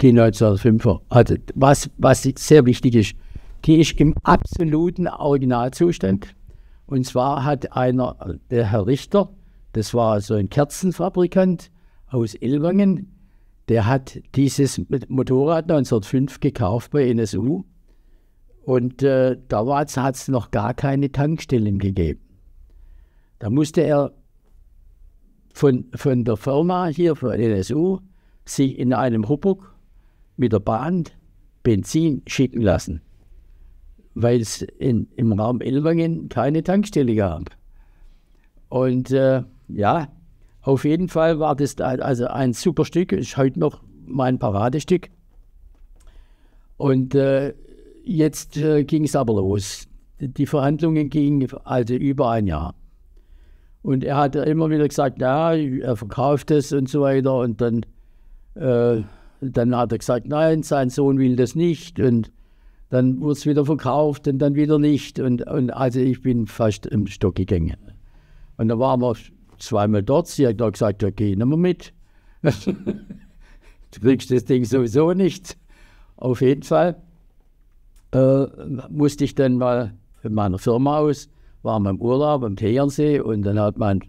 die 1905er. Also was, was sehr wichtig ist, die ist im absoluten Originalzustand. Und zwar hat einer, der Herr Richter, das war so ein Kerzenfabrikant aus Ilwangen, der hat dieses Motorrad 1905 gekauft bei NSU. Und äh, damals hat es noch gar keine Tankstellen gegeben. Da musste er von, von der Firma hier, von NSU, sich in einem Hubbock mit der Bahn Benzin schicken lassen, weil es im Raum Elwangen keine Tankstelle gab. Und äh, ja, auf jeden Fall war das also ein super Stück, ist heute noch mein Paradestück. Und äh, jetzt äh, ging es aber los. Die Verhandlungen gingen also über ein Jahr. Und er hat immer wieder gesagt, ja, er verkauft es und so weiter. Und dann äh, dann hat er gesagt, nein, sein Sohn will das nicht. Und dann wurde es wieder verkauft und dann wieder nicht. Und, und also ich bin fast im Stock gegangen. Und dann waren wir zweimal dort. Sie hat gesagt, ja, geh nicht mehr mit. du kriegst das Ding sowieso nicht. Auf jeden Fall äh, musste ich dann mal in meiner Firma aus, waren wir im Urlaub am Tegernsee und dann hat mein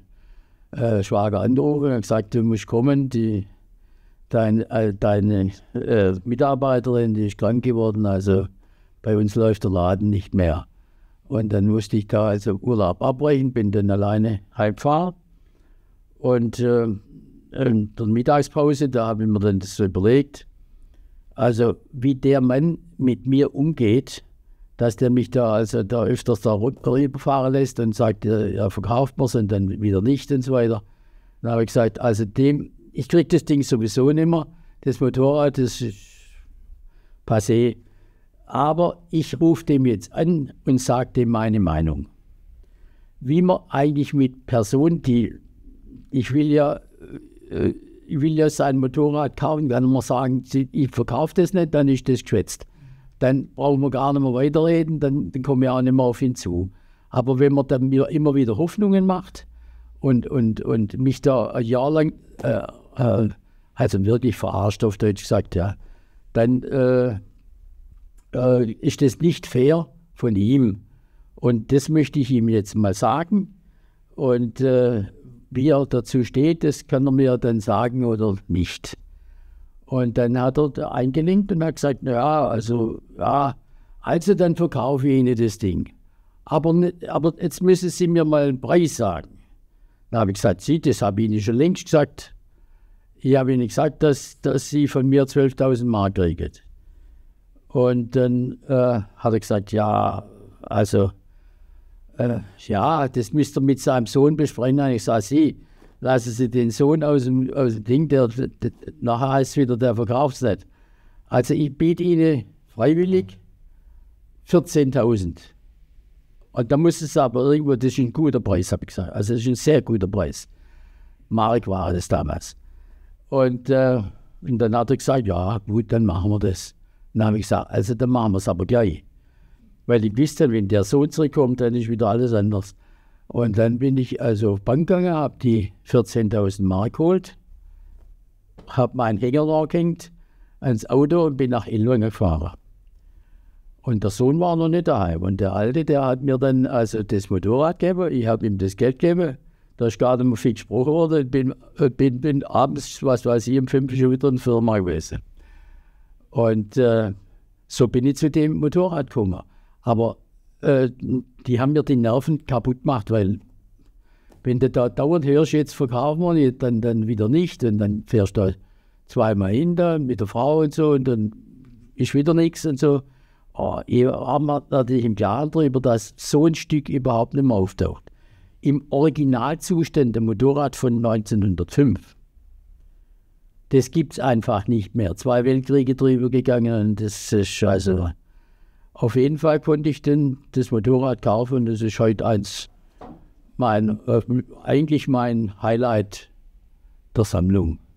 äh, Schwager angerufen und gesagt, du musst kommen, die dein, äh, deine äh, Mitarbeiterin, die ist krank geworden, also bei uns läuft der Laden nicht mehr. Und dann musste ich da also Urlaub abbrechen, bin dann alleine heimgefahren. Und äh, in der Mittagspause, da habe ich mir dann das so überlegt, also wie der Mann mit mir umgeht, dass der mich da also da öfters da rüberfahren lässt und sagt, äh, er ja, verkauft es und dann wieder nicht und so weiter. Dann habe ich gesagt, also dem ich kriege das Ding sowieso nicht mehr. Das Motorrad, das ist passé. Aber ich rufe dem jetzt an und sage dem meine Meinung. Wie man eigentlich mit Personen, die, ich will ja, äh, ich will ja sein Motorrad kaufen, kann man sagen, ich verkaufe das nicht, dann ist das geschwätzt. Dann brauchen wir gar nicht mehr weiterreden, dann, dann kommen wir auch nicht mehr auf ihn zu. Aber wenn man dann mir immer wieder Hoffnungen macht und, und, und mich da ein Jahr lang äh, äh, also wirklich verarscht auf Deutsch gesagt, ja, dann äh, äh, ist das nicht fair von ihm. Und das möchte ich ihm jetzt mal sagen. Und äh, wie er dazu steht, das kann er mir dann sagen oder nicht. Und dann hat er eingelinkt und hat gesagt, naja, also, ja, also dann verkaufe ich Ihnen das Ding. Aber, aber jetzt müssen Sie mir mal einen Preis sagen. Dann habe ich gesagt, Sie, das habe ich Ihnen schon längst gesagt ich habe ihnen gesagt, dass, dass sie von mir 12.000 Mark kriegen. Und dann äh, hat er gesagt, ja, also, äh, ja, das müsst ihr mit seinem Sohn besprechen. Und ich sage, Sie, lassen Sie den Sohn aus dem, aus dem Ding, der, der, der nachher heißt es wieder, der verkauft es nicht. Also ich biete Ihnen freiwillig 14.000. Und da muss es aber irgendwo, das ist ein guter Preis, habe ich gesagt. Also das ist ein sehr guter Preis. Mark war das damals. Und, äh, und dann hat er gesagt, ja gut, dann machen wir das. Dann habe ich gesagt, also dann machen wir es aber gleich. Weil ich wusste, wenn der Sohn zurückkommt, dann ist wieder alles anders. Und dann bin ich also auf Bank gegangen, habe die 14.000 Mark geholt, habe meinen Hänger da gehängt, ans Auto und bin nach Illwangen gefahren. Und der Sohn war noch nicht daheim. Und der Alte, der hat mir dann also das Motorrad gegeben, ich habe ihm das Geld gegeben da ist gar nicht mehr viel gesprochen worden. Ich bin, bin, bin abends, was weiß ich, um fünf schon wieder in der Firma gewesen. Und äh, so bin ich zu dem Motorrad gekommen. Aber äh, die haben mir die Nerven kaputt gemacht, weil wenn du da dauernd hörst, jetzt verkaufen wir nicht, dann, dann wieder nicht. Und dann fährst du da zweimal hin da mit der Frau und so und dann ist wieder nichts und so. Oh, ich war natürlich im Klaren darüber, dass so ein Stück überhaupt nicht mehr auftaucht im Originalzustand ein Motorrad von 1905. Das gibt es einfach nicht mehr. Zwei Weltkriege drüber gegangen und das ist also. Auf jeden Fall konnte ich dann das Motorrad kaufen und das ist heute eins mein, äh, eigentlich mein Highlight der Sammlung.